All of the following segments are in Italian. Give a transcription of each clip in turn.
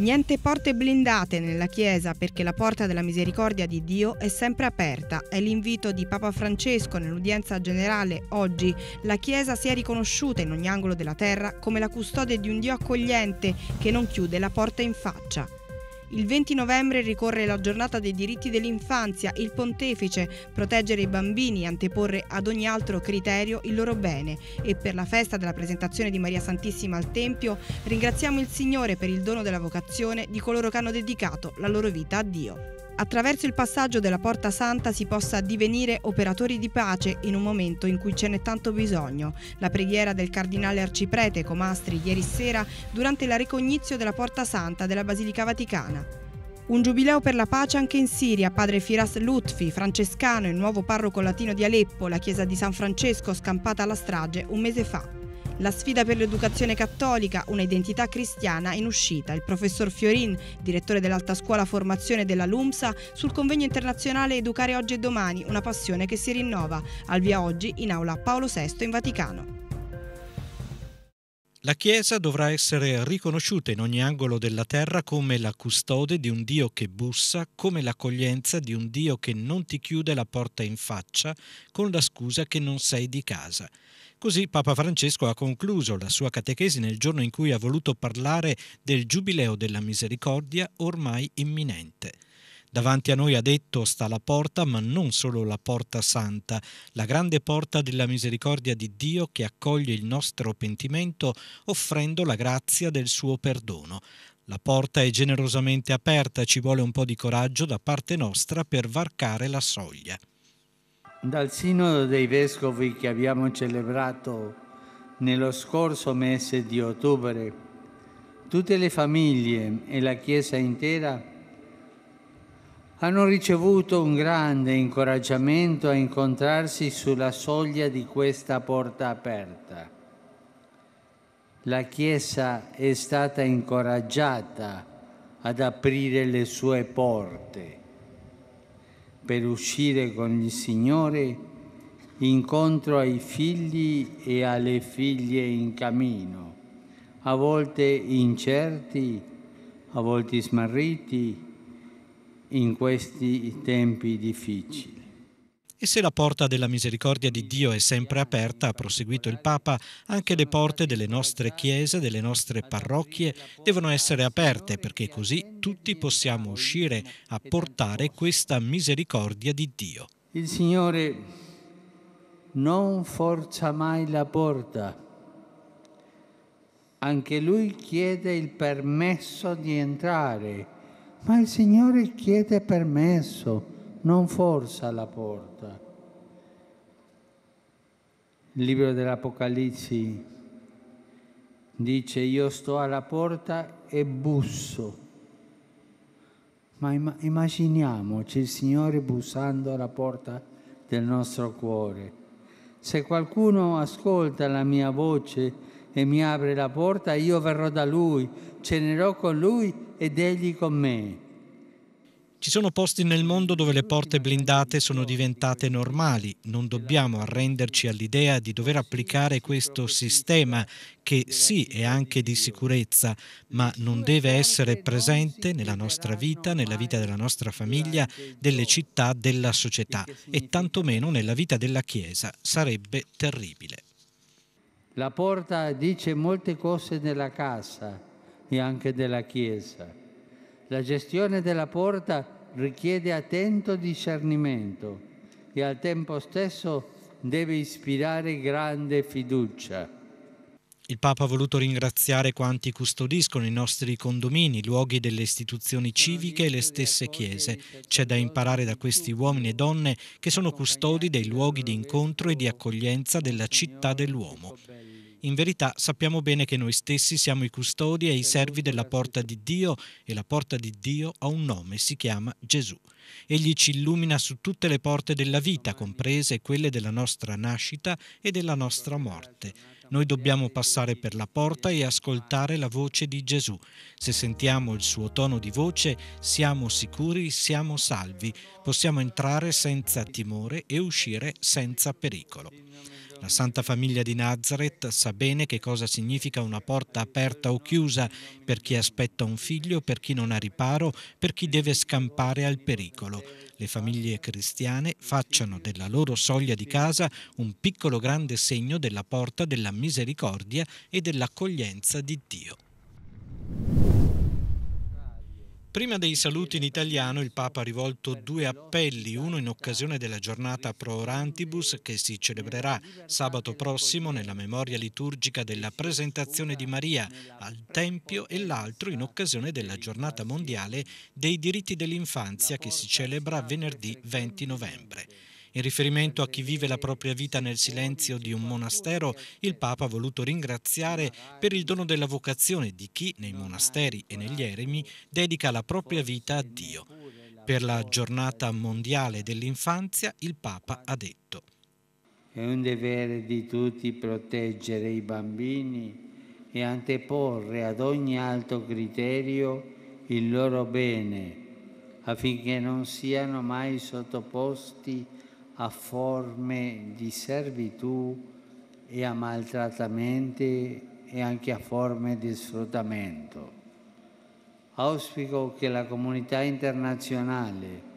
Niente porte blindate nella Chiesa perché la porta della misericordia di Dio è sempre aperta. È l'invito di Papa Francesco nell'udienza generale oggi. La Chiesa si è riconosciuta in ogni angolo della terra come la custode di un Dio accogliente che non chiude la porta in faccia. Il 20 novembre ricorre la giornata dei diritti dell'infanzia. Il pontefice proteggere i bambini, e anteporre ad ogni altro criterio il loro bene. E per la festa della presentazione di Maria Santissima al Tempio ringraziamo il Signore per il dono della vocazione di coloro che hanno dedicato la loro vita a Dio attraverso il passaggio della Porta Santa si possa divenire operatori di pace in un momento in cui ce n'è tanto bisogno. La preghiera del cardinale arciprete Comastri ieri sera durante la ricognizio della Porta Santa della Basilica Vaticana. Un giubileo per la pace anche in Siria. Padre Firas Lutfi, francescano e nuovo parroco latino di Aleppo, la chiesa di San Francesco scampata alla strage un mese fa. La sfida per l'educazione cattolica, un'identità cristiana in uscita. Il professor Fiorin, direttore dell'Alta Scuola Formazione della LUMSA, sul convegno internazionale Educare oggi e domani, una passione che si rinnova. Al via oggi in aula Paolo VI in Vaticano. La Chiesa dovrà essere riconosciuta in ogni angolo della terra come la custode di un Dio che bussa, come l'accoglienza di un Dio che non ti chiude la porta in faccia con la scusa che non sei di casa. Così Papa Francesco ha concluso la sua catechesi nel giorno in cui ha voluto parlare del Giubileo della Misericordia ormai imminente. Davanti a noi ha detto sta la porta, ma non solo la porta santa, la grande porta della misericordia di Dio che accoglie il nostro pentimento offrendo la grazia del suo perdono. La porta è generosamente aperta, ci vuole un po' di coraggio da parte nostra per varcare la soglia. Dal Sinodo dei Vescovi che abbiamo celebrato nello scorso mese di ottobre, tutte le famiglie e la Chiesa intera hanno ricevuto un grande incoraggiamento a incontrarsi sulla soglia di questa porta aperta. La Chiesa è stata incoraggiata ad aprire le sue porte per uscire con il Signore incontro ai figli e alle figlie in cammino, a volte incerti, a volte smarriti in questi tempi difficili. E se la porta della misericordia di Dio è sempre aperta, ha proseguito il Papa, anche le porte delle nostre chiese, delle nostre parrocchie devono essere aperte perché così tutti possiamo uscire a portare questa misericordia di Dio. Il Signore non forza mai la porta. Anche lui chiede il permesso di entrare, ma il Signore chiede permesso non forza la porta. Il libro dell'Apocalisse dice io sto alla porta e busso. Ma immaginiamoci il Signore bussando alla porta del nostro cuore. Se qualcuno ascolta la mia voce e mi apre la porta, io verrò da lui, cenerò con lui ed egli con me. Ci sono posti nel mondo dove le porte blindate sono diventate normali, non dobbiamo arrenderci all'idea di dover applicare questo sistema che sì è anche di sicurezza, ma non deve essere presente nella nostra vita, nella vita della nostra famiglia, delle città, della società e tantomeno nella vita della Chiesa. Sarebbe terribile. La porta dice molte cose della casa e anche della Chiesa la gestione della porta richiede attento discernimento e al tempo stesso deve ispirare grande fiducia. Il Papa ha voluto ringraziare quanti custodiscono i nostri condomini, luoghi delle istituzioni civiche e le stesse chiese. C'è da imparare da questi uomini e donne che sono custodi dei luoghi di incontro e di accoglienza della città dell'uomo. In verità sappiamo bene che noi stessi siamo i custodi e i servi della porta di Dio e la porta di Dio ha un nome, si chiama Gesù. Egli ci illumina su tutte le porte della vita, comprese quelle della nostra nascita e della nostra morte. Noi dobbiamo passare per la porta e ascoltare la voce di Gesù. Se sentiamo il suo tono di voce, siamo sicuri, siamo salvi, possiamo entrare senza timore e uscire senza pericolo. La Santa Famiglia di Nazareth sa bene che cosa significa una porta aperta o chiusa per chi aspetta un figlio, per chi non ha riparo, per chi deve scampare al pericolo. Le famiglie cristiane facciano della loro soglia di casa un piccolo grande segno della porta della misericordia e dell'accoglienza di Dio. Prima dei saluti in italiano il Papa ha rivolto due appelli, uno in occasione della giornata pro orantibus che si celebrerà sabato prossimo nella memoria liturgica della presentazione di Maria al Tempio e l'altro in occasione della giornata mondiale dei diritti dell'infanzia che si celebra venerdì 20 novembre. In riferimento a chi vive la propria vita nel silenzio di un monastero, il Papa ha voluto ringraziare per il dono della vocazione di chi nei monasteri e negli eremi dedica la propria vita a Dio. Per la giornata mondiale dell'infanzia il Papa ha detto È un dovere di tutti proteggere i bambini e anteporre ad ogni alto criterio il loro bene affinché non siano mai sottoposti a a forme di servitù e a maltrattamenti e anche a forme di sfruttamento. Auspico che la comunità internazionale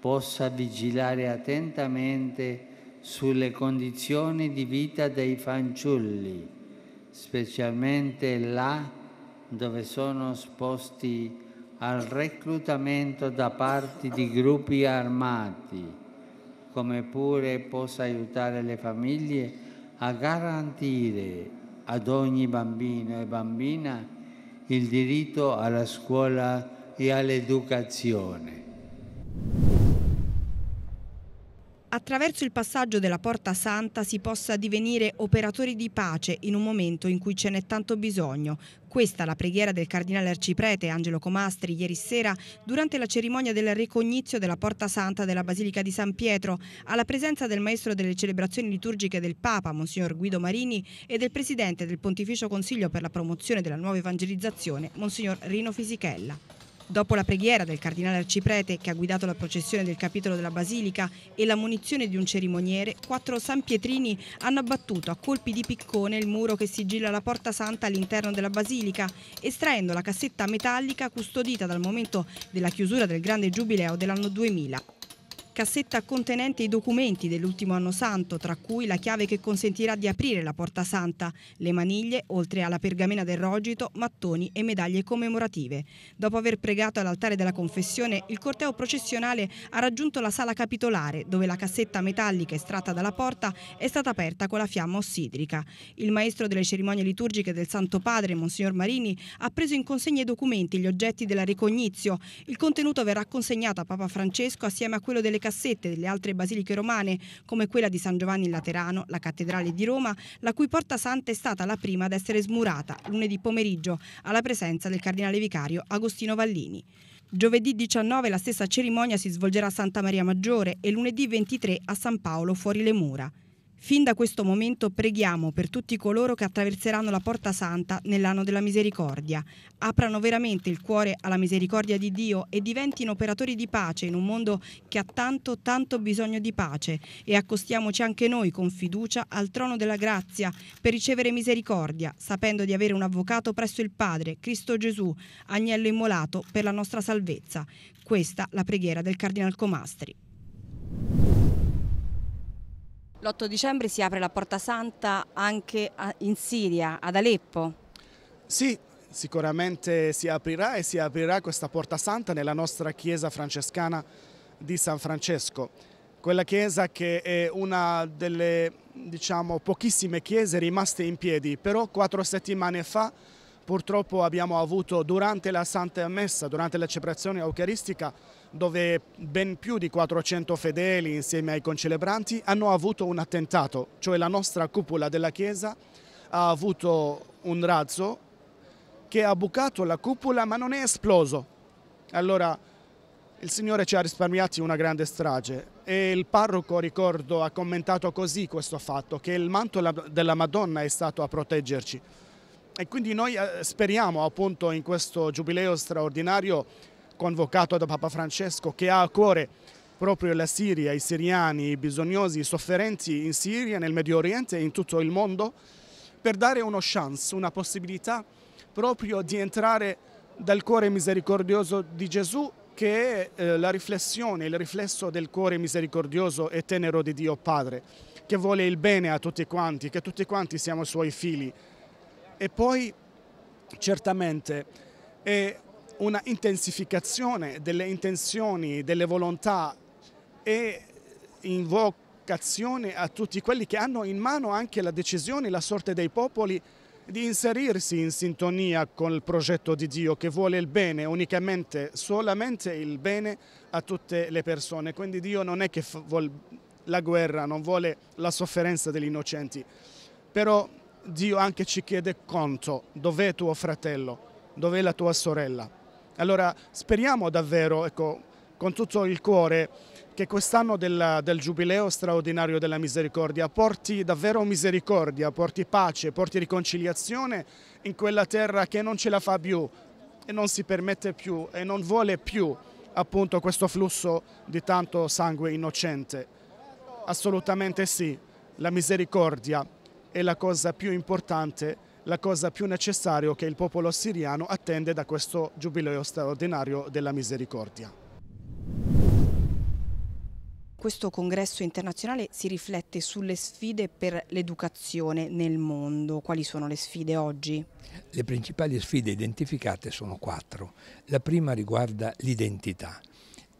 possa vigilare attentamente sulle condizioni di vita dei fanciulli, specialmente là dove sono esposti al reclutamento da parte di gruppi armati come pure possa aiutare le famiglie a garantire ad ogni bambino e bambina il diritto alla scuola e all'educazione. attraverso il passaggio della Porta Santa si possa divenire operatori di pace in un momento in cui ce n'è tanto bisogno. Questa la preghiera del cardinale arciprete Angelo Comastri ieri sera durante la cerimonia del ricognizio della Porta Santa della Basilica di San Pietro, alla presenza del maestro delle celebrazioni liturgiche del Papa, Monsignor Guido Marini, e del presidente del Pontificio Consiglio per la promozione della nuova evangelizzazione, Monsignor Rino Fisichella. Dopo la preghiera del cardinale arciprete che ha guidato la processione del capitolo della Basilica e la munizione di un cerimoniere, quattro sanpietrini hanno abbattuto a colpi di piccone il muro che sigilla la porta santa all'interno della Basilica, estraendo la cassetta metallica custodita dal momento della chiusura del grande giubileo dell'anno 2000 cassetta contenente i documenti dell'ultimo anno santo, tra cui la chiave che consentirà di aprire la porta santa, le maniglie, oltre alla pergamena del rogito, mattoni e medaglie commemorative. Dopo aver pregato all'altare della confessione, il corteo processionale ha raggiunto la sala capitolare, dove la cassetta metallica estratta dalla porta è stata aperta con la fiamma ossidrica. Il maestro delle cerimonie liturgiche del Santo Padre, Monsignor Marini, ha preso in consegna i documenti, gli oggetti della ricognizio. Il contenuto verrà consegnato a Papa Francesco assieme a quello delle cassette delle altre basiliche romane, come quella di San Giovanni in Laterano, la cattedrale di Roma, la cui porta santa è stata la prima ad essere smurata lunedì pomeriggio alla presenza del cardinale vicario Agostino Vallini. Giovedì 19 la stessa cerimonia si svolgerà a Santa Maria Maggiore e lunedì 23 a San Paolo fuori le mura. Fin da questo momento preghiamo per tutti coloro che attraverseranno la Porta Santa nell'anno della misericordia. Aprano veramente il cuore alla misericordia di Dio e diventino operatori di pace in un mondo che ha tanto, tanto bisogno di pace. E accostiamoci anche noi con fiducia al trono della grazia per ricevere misericordia, sapendo di avere un avvocato presso il Padre, Cristo Gesù, agnello immolato per la nostra salvezza. Questa la preghiera del Cardinal Comastri. L'8 dicembre si apre la Porta Santa anche in Siria, ad Aleppo. Sì, sicuramente si aprirà e si aprirà questa Porta Santa nella nostra chiesa francescana di San Francesco. Quella chiesa che è una delle diciamo, pochissime chiese rimaste in piedi, però quattro settimane fa Purtroppo abbiamo avuto durante la Santa Messa, durante la celebrazione eucaristica, dove ben più di 400 fedeli insieme ai concelebranti hanno avuto un attentato, cioè la nostra cupola della chiesa ha avuto un razzo che ha bucato la cupola ma non è esploso. Allora il Signore ci ha risparmiati una grande strage e il parroco, ricordo, ha commentato così questo fatto, che il manto della Madonna è stato a proteggerci e quindi noi eh, speriamo appunto in questo giubileo straordinario convocato da Papa Francesco che ha a cuore proprio la Siria, i siriani, i bisognosi, i sofferenti in Siria, nel Medio Oriente e in tutto il mondo per dare una chance, una possibilità proprio di entrare dal cuore misericordioso di Gesù che è eh, la riflessione, il riflesso del cuore misericordioso e tenero di Dio Padre, che vuole il bene a tutti quanti, che tutti quanti siamo suoi figli. E poi certamente è una intensificazione delle intenzioni, delle volontà e invocazione a tutti quelli che hanno in mano anche la decisione, la sorte dei popoli di inserirsi in sintonia col progetto di Dio che vuole il bene, unicamente, solamente il bene a tutte le persone. Quindi Dio non è che vuole la guerra, non vuole la sofferenza degli innocenti, però Dio anche ci chiede conto, dov'è tuo fratello, dov'è la tua sorella. Allora speriamo davvero, ecco, con tutto il cuore, che quest'anno del, del, Giubileo straordinario della misericordia porti davvero misericordia, porti pace, porti riconciliazione in quella terra che non ce la fa più e non si permette più e non vuole più appunto questo flusso di tanto sangue innocente. Assolutamente sì, la misericordia è la cosa più importante, la cosa più necessaria che il popolo siriano attende da questo giubileo straordinario della misericordia. Questo congresso internazionale si riflette sulle sfide per l'educazione nel mondo. Quali sono le sfide oggi? Le principali sfide identificate sono quattro. La prima riguarda l'identità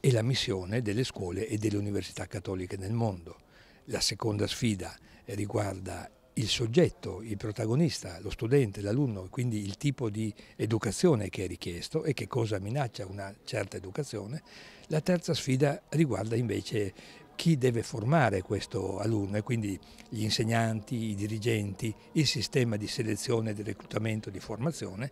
e la missione delle scuole e delle università cattoliche nel mondo. La seconda sfida riguarda il soggetto, il protagonista, lo studente, l'alunno, quindi il tipo di educazione che è richiesto e che cosa minaccia una certa educazione. La terza sfida riguarda invece chi deve formare questo alunno e quindi gli insegnanti, i dirigenti, il sistema di selezione, di reclutamento, di formazione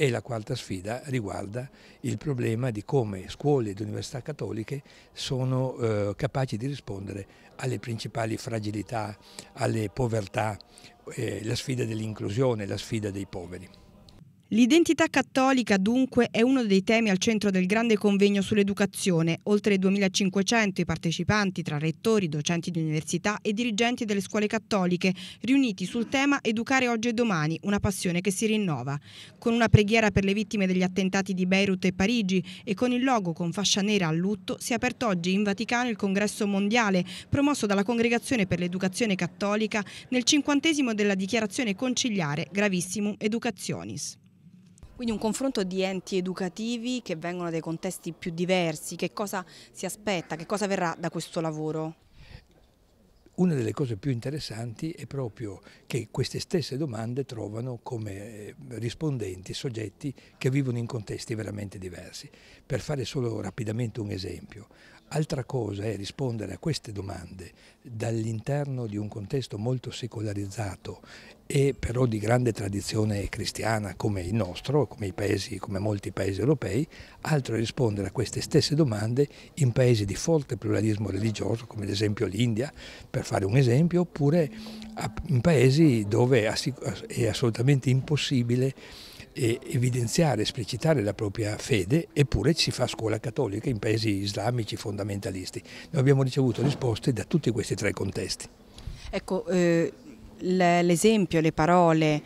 e la quarta sfida riguarda il problema di come scuole ed università cattoliche sono eh, capaci di rispondere alle principali fragilità, alle povertà, eh, la sfida dell'inclusione, la sfida dei poveri. L'identità cattolica dunque è uno dei temi al centro del grande convegno sull'educazione, oltre 2500 i partecipanti tra rettori, docenti di università e dirigenti delle scuole cattoliche, riuniti sul tema Educare oggi e domani, una passione che si rinnova, con una preghiera per le vittime degli attentati di Beirut e Parigi e con il logo con fascia nera a lutto si è aperto oggi in Vaticano il congresso mondiale promosso dalla Congregazione per l'Educazione Cattolica nel cinquantesimo della dichiarazione conciliare Gravissimum Educationis. Quindi un confronto di enti educativi che vengono dai contesti più diversi, che cosa si aspetta, che cosa verrà da questo lavoro? Una delle cose più interessanti è proprio che queste stesse domande trovano come eh, rispondenti soggetti che vivono in contesti veramente diversi. Per fare solo rapidamente un esempio, Altra cosa è rispondere a queste domande dall'interno di un contesto molto secolarizzato e però di grande tradizione cristiana come il nostro, come, paesi, come molti paesi europei, altro è rispondere a queste stesse domande in paesi di forte pluralismo religioso come ad esempio l'India, per fare un esempio, oppure in paesi dove è assolutamente impossibile evidenziare, esplicitare la propria fede, eppure si fa scuola cattolica in paesi islamici fondamentalisti. Noi abbiamo ricevuto risposte da tutti questi tre contesti. Ecco, eh, l'esempio, le parole,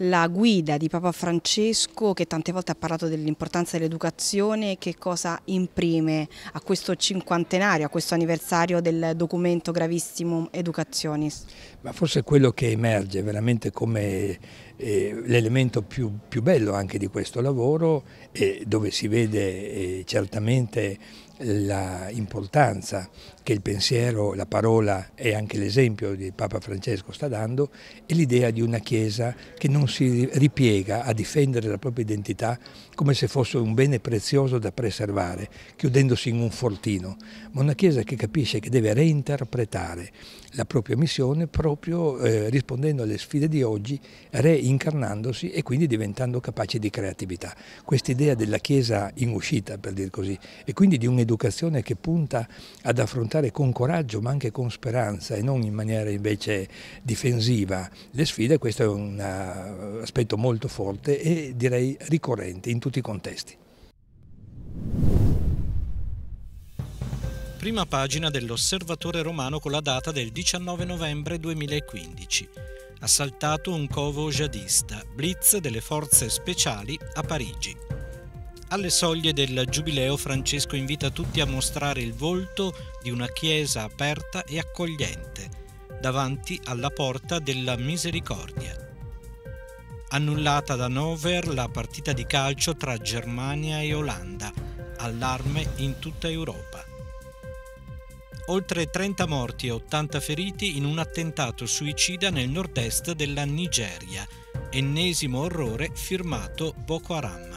la guida di Papa Francesco che tante volte ha parlato dell'importanza dell'educazione, che cosa imprime a questo cinquantenario, a questo anniversario del documento Gravissimum Educationis? Ma forse quello che emerge veramente come l'elemento più, più, bello anche di questo lavoro, eh, dove si vede eh, certamente l'importanza che il pensiero, la parola e anche l'esempio di Papa Francesco sta dando è l'idea di una Chiesa che non si ripiega a difendere la propria identità come se fosse un bene prezioso da preservare, chiudendosi in un fortino, ma una Chiesa che capisce che deve reinterpretare la propria missione proprio eh, rispondendo alle sfide di oggi, reincarnandosi e quindi diventando capace di creatività. Quest'idea della Chiesa in uscita, per dir così, e quindi di un'educazione che punta ad affrontare affrontare con coraggio ma anche con speranza e non in maniera invece difensiva le sfide, questo è un eh, aspetto molto forte e direi ricorrente in tutti i contesti. Prima pagina dell'Osservatore Romano con la data del 19 novembre 2015. Assaltato un covo jihadista, blitz delle forze speciali a Parigi. Alle soglie del Giubileo Francesco invita tutti a mostrare il volto di una Chiesa aperta e accogliente, davanti alla porta della misericordia. Annullata da Nover la partita di calcio tra Germania e Olanda, allarme in tutta Europa. Oltre 30 morti e 80 feriti in un attentato suicida nel nord-est della Nigeria, ennesimo orrore firmato Boko Haram.